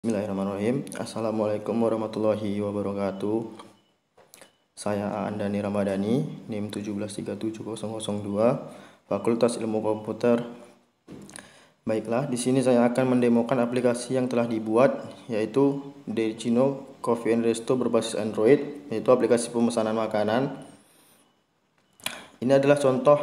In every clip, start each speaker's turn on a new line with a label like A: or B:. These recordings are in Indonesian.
A: Bismillahirrahmanirrahim Assalamualaikum warahmatullahi wabarakatuh Saya Andani Ramadhani NIM 1737002 Fakultas Ilmu Komputer Baiklah, di sini saya akan mendemokan aplikasi yang telah dibuat yaitu Decino Coffee and Resto berbasis Android yaitu aplikasi pemesanan makanan Ini adalah contoh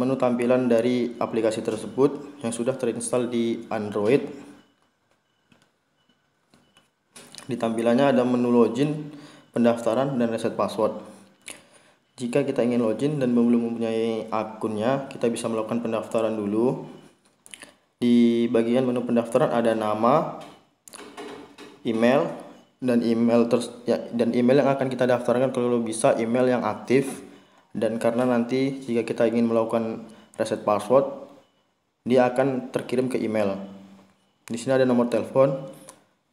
A: menu tampilan dari aplikasi tersebut yang sudah terinstall di Android di tampilannya ada menu login, pendaftaran, dan reset password. Jika kita ingin login dan belum mempunyai akunnya, kita bisa melakukan pendaftaran dulu. Di bagian menu pendaftaran ada nama, email, dan email terus ya, dan email yang akan kita daftarkan kalau bisa email yang aktif dan karena nanti jika kita ingin melakukan reset password dia akan terkirim ke email. Di sini ada nomor telepon,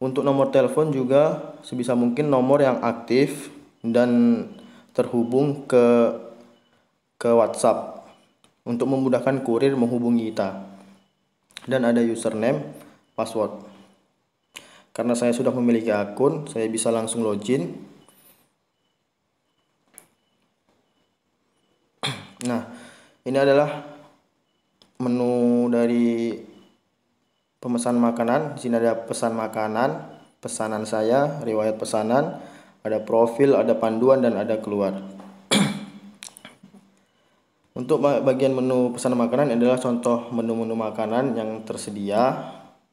A: untuk nomor telepon juga sebisa mungkin nomor yang aktif dan terhubung ke ke WhatsApp untuk memudahkan kurir menghubungi kita. Dan ada username, password. Karena saya sudah memiliki akun, saya bisa langsung login. Nah, ini adalah menu dari pemesan makanan. Di sini ada pesan makanan, pesanan saya, riwayat pesanan, ada profil, ada panduan dan ada keluar. Untuk bagian menu pesan makanan adalah contoh menu-menu makanan yang tersedia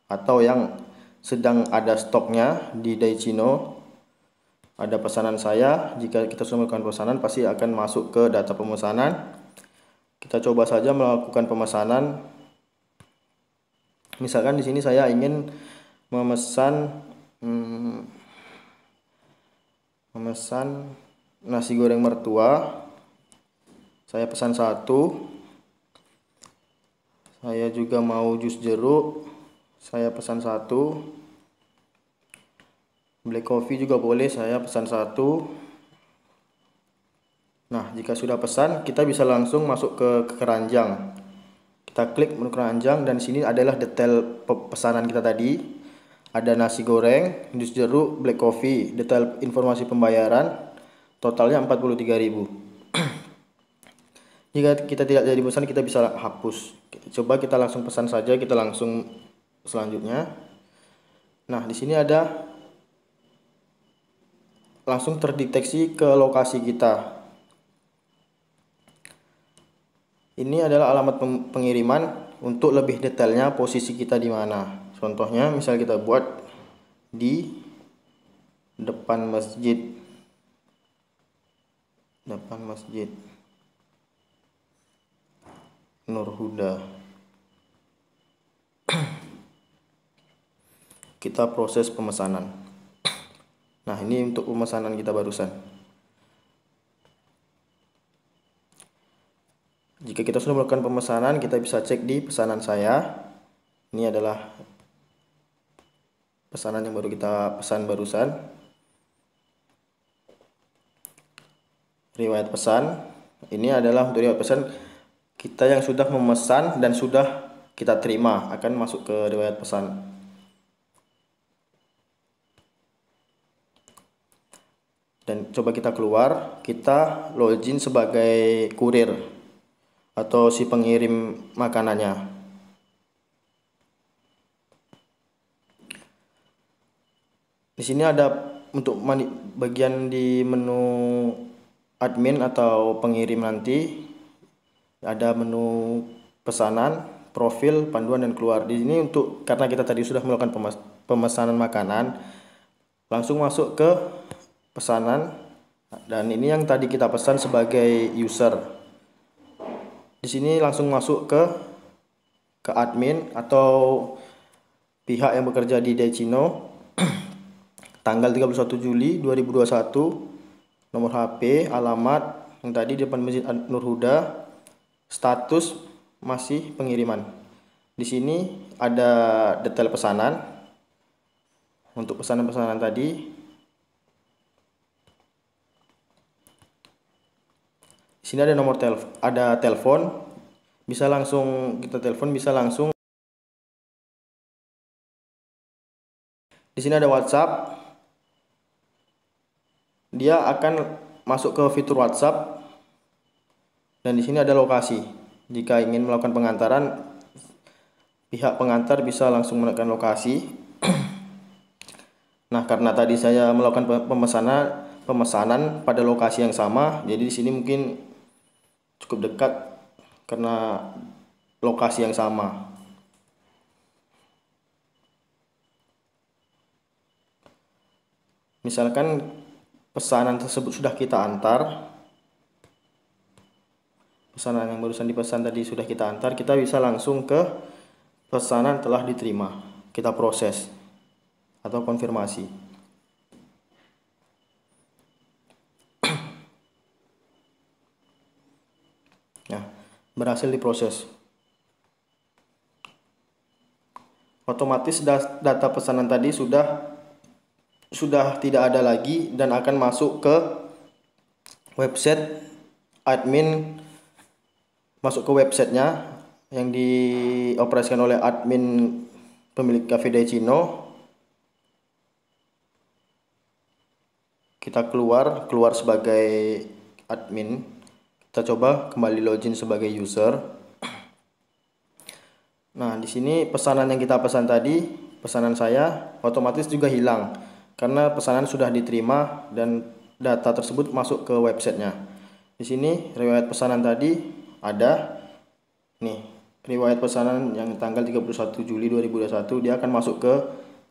A: atau yang sedang ada stoknya di Daichino. Ada pesanan saya, jika kita sudah melakukan pesanan pasti akan masuk ke data pemesanan. Kita coba saja melakukan pemesanan misalkan di sini saya ingin memesan hmm, memesan nasi goreng mertua saya pesan satu saya juga mau jus jeruk saya pesan satu black coffee juga boleh saya pesan satu nah jika sudah pesan kita bisa langsung masuk ke keranjang kita klik menu keranjang dan di sini adalah detail pesanan kita tadi ada nasi goreng, jus jeruk, black coffee, detail informasi pembayaran, totalnya 43.000. Jika kita tidak jadi pesan kita bisa hapus. Coba kita langsung pesan saja, kita langsung selanjutnya. Nah, di sini ada langsung terdeteksi ke lokasi kita. Ini adalah alamat pengiriman untuk lebih detailnya posisi kita di mana. Contohnya misal kita buat di depan masjid. Depan masjid. Nur Huda. kita proses pemesanan. Nah, ini untuk pemesanan kita barusan. Jika kita sudah melakukan pemesanan, kita bisa cek di pesanan saya. Ini adalah pesanan yang baru kita pesan barusan. Riwayat pesan. Ini adalah untuk riwayat pesan kita yang sudah memesan dan sudah kita terima akan masuk ke riwayat pesan. Dan coba kita keluar, kita login sebagai kurir atau si pengirim makanannya. Di sini ada untuk bagian di menu admin atau pengirim nanti ada menu pesanan, profil, panduan dan keluar. Di sini untuk karena kita tadi sudah melakukan pemesanan makanan, langsung masuk ke pesanan dan ini yang tadi kita pesan sebagai user di sini langsung masuk ke ke admin atau pihak yang bekerja di Decino tanggal 31 Juli 2021 nomor HP alamat yang tadi di depan Masjid Nur Huda status masih pengiriman di sini ada detail pesanan untuk pesanan-pesanan tadi sini ada nomor telepon ada telepon bisa langsung kita telepon bisa langsung di sini ada WhatsApp dia akan masuk ke fitur WhatsApp dan di sini ada lokasi jika ingin melakukan pengantaran pihak pengantar bisa langsung menekan lokasi nah karena tadi saya melakukan pemesanan pemesanan pada lokasi yang sama jadi di sini mungkin cukup dekat karena lokasi yang sama. Misalkan pesanan tersebut sudah kita antar, pesanan yang barusan dipesan tadi sudah kita antar, kita bisa langsung ke pesanan telah diterima, kita proses atau konfirmasi. berhasil diproses. Otomatis data pesanan tadi sudah sudah tidak ada lagi dan akan masuk ke website admin masuk ke websitenya yang dioperasikan oleh admin pemilik Cafe De Cino kita keluar keluar sebagai admin kita coba kembali login sebagai user. Nah, di sini pesanan yang kita pesan tadi, pesanan saya otomatis juga hilang karena pesanan sudah diterima dan data tersebut masuk ke websitenya. Di sini riwayat pesanan tadi ada nih, riwayat pesanan yang tanggal 31 Juli 2021 dia akan masuk ke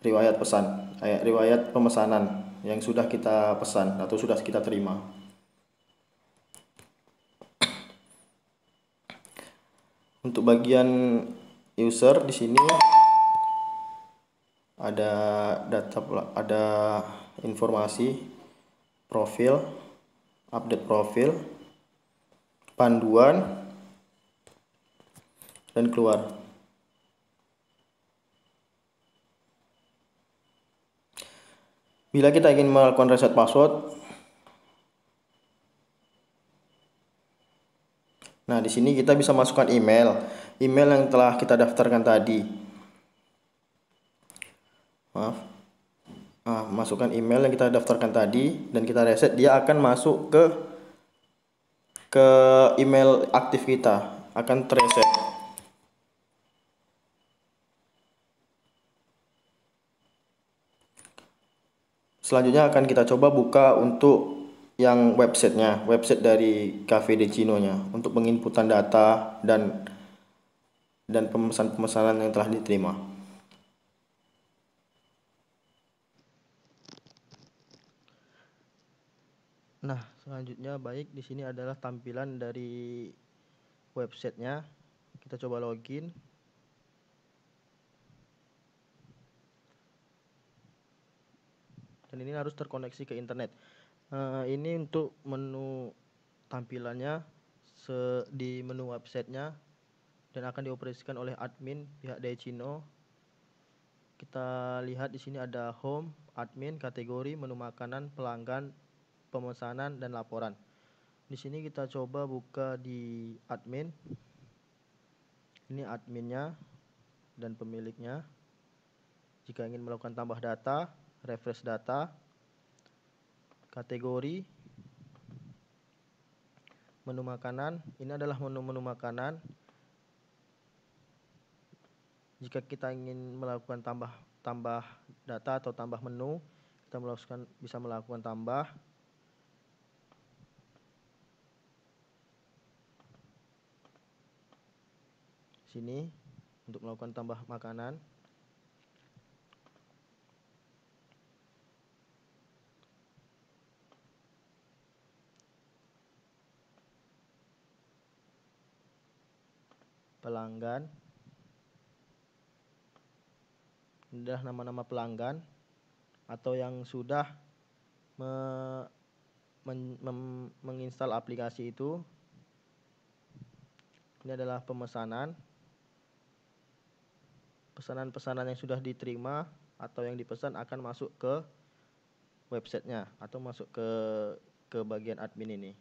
A: riwayat pesan, eh, riwayat pemesanan yang sudah kita pesan atau sudah kita terima. untuk bagian user di sini ada data ada informasi profil update profil panduan dan keluar bila kita ingin melakukan reset password Nah, di sini kita bisa masukkan email, email yang telah kita daftarkan tadi. Maaf. Nah, masukkan email yang kita daftarkan tadi dan kita reset, dia akan masuk ke ke email aktif kita, akan tereset. Selanjutnya akan kita coba buka untuk yang websitenya, website dari Cafe De Cino nya untuk penginputan data dan dan pemesan-pemesanan yang telah diterima. Nah, selanjutnya baik di sini adalah tampilan dari websitenya. Kita coba login. Dan ini harus terkoneksi ke internet uh, ini untuk menu tampilannya se di menu websitenya dan akan dioperasikan oleh admin pihak Daichino. Kita lihat di sini ada home, admin, kategori, menu makanan, pelanggan, pemesanan dan laporan. Di sini kita coba buka di admin. Ini adminnya dan pemiliknya. Jika ingin melakukan tambah data, refresh data, kategori menu makanan. Ini adalah menu-menu makanan. Jika kita ingin melakukan tambah tambah data atau tambah menu, kita melakukan bisa melakukan tambah. Sini untuk melakukan tambah makanan. pelanggan sudah nama-nama pelanggan atau yang sudah me, men, mem, menginstal aplikasi itu ini adalah pemesanan pesanan-pesanan yang sudah diterima atau yang dipesan akan masuk ke websitenya atau masuk ke ke bagian admin ini.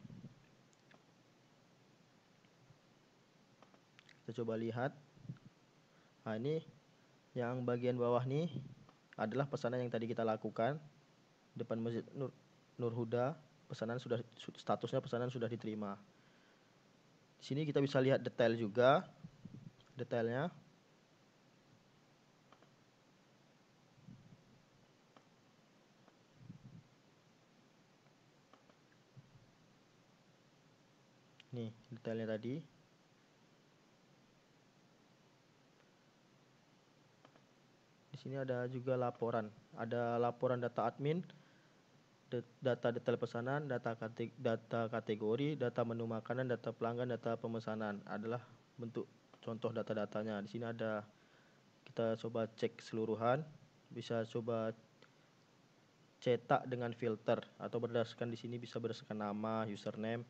A: Kita coba lihat. Nah, ini yang bagian bawah nih adalah pesanan yang tadi kita lakukan depan Masjid Nur, Nur Huda. Pesanan sudah statusnya pesanan sudah diterima. Di sini kita bisa lihat detail juga detailnya. Nih, detailnya tadi. Di sini ada juga laporan. Ada laporan data admin, data detail pesanan, data kategori, data kategori, data menu makanan, data pelanggan, data pemesanan. Adalah bentuk contoh data-datanya. Di sini ada kita coba cek keseluruhan, bisa coba cetak dengan filter atau berdasarkan di sini bisa berdasarkan nama, username.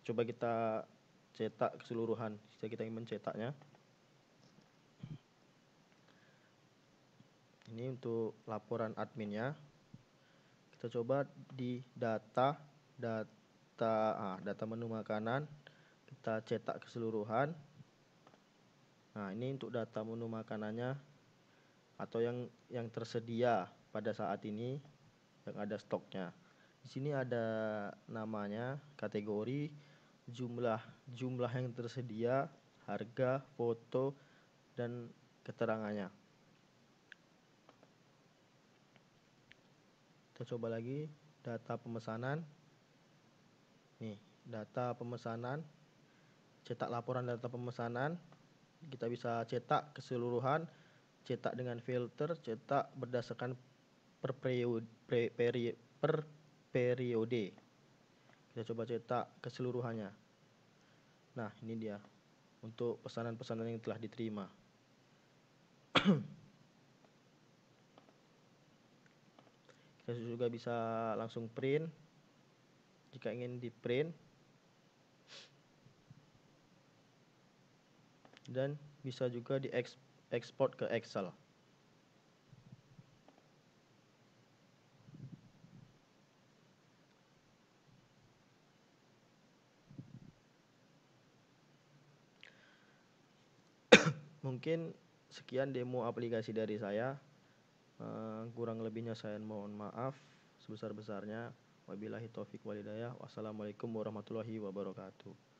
A: Coba kita cetak keseluruhan. Jika kita ingin mencetaknya. ini untuk laporan adminnya kita coba di data data ah, data menu makanan kita cetak keseluruhan nah ini untuk data menu makanannya atau yang yang tersedia pada saat ini yang ada stoknya di sini ada namanya kategori jumlah jumlah yang tersedia harga foto dan keterangannya kita coba lagi data pemesanan nih data pemesanan cetak laporan data pemesanan kita bisa cetak keseluruhan cetak dengan filter cetak berdasarkan per periode per, peri, per periode kita coba cetak keseluruhannya nah ini dia untuk pesanan-pesanan yang telah diterima Kita juga bisa langsung print jika ingin di print dan bisa juga di ekspor ke Excel. Mungkin sekian demo aplikasi dari saya. Eh, kurang lebihnya saya mohon maaf sebesar-besarnya. Wabillahi taufik walidayah. Wassalamualaikum warahmatullahi wabarakatuh.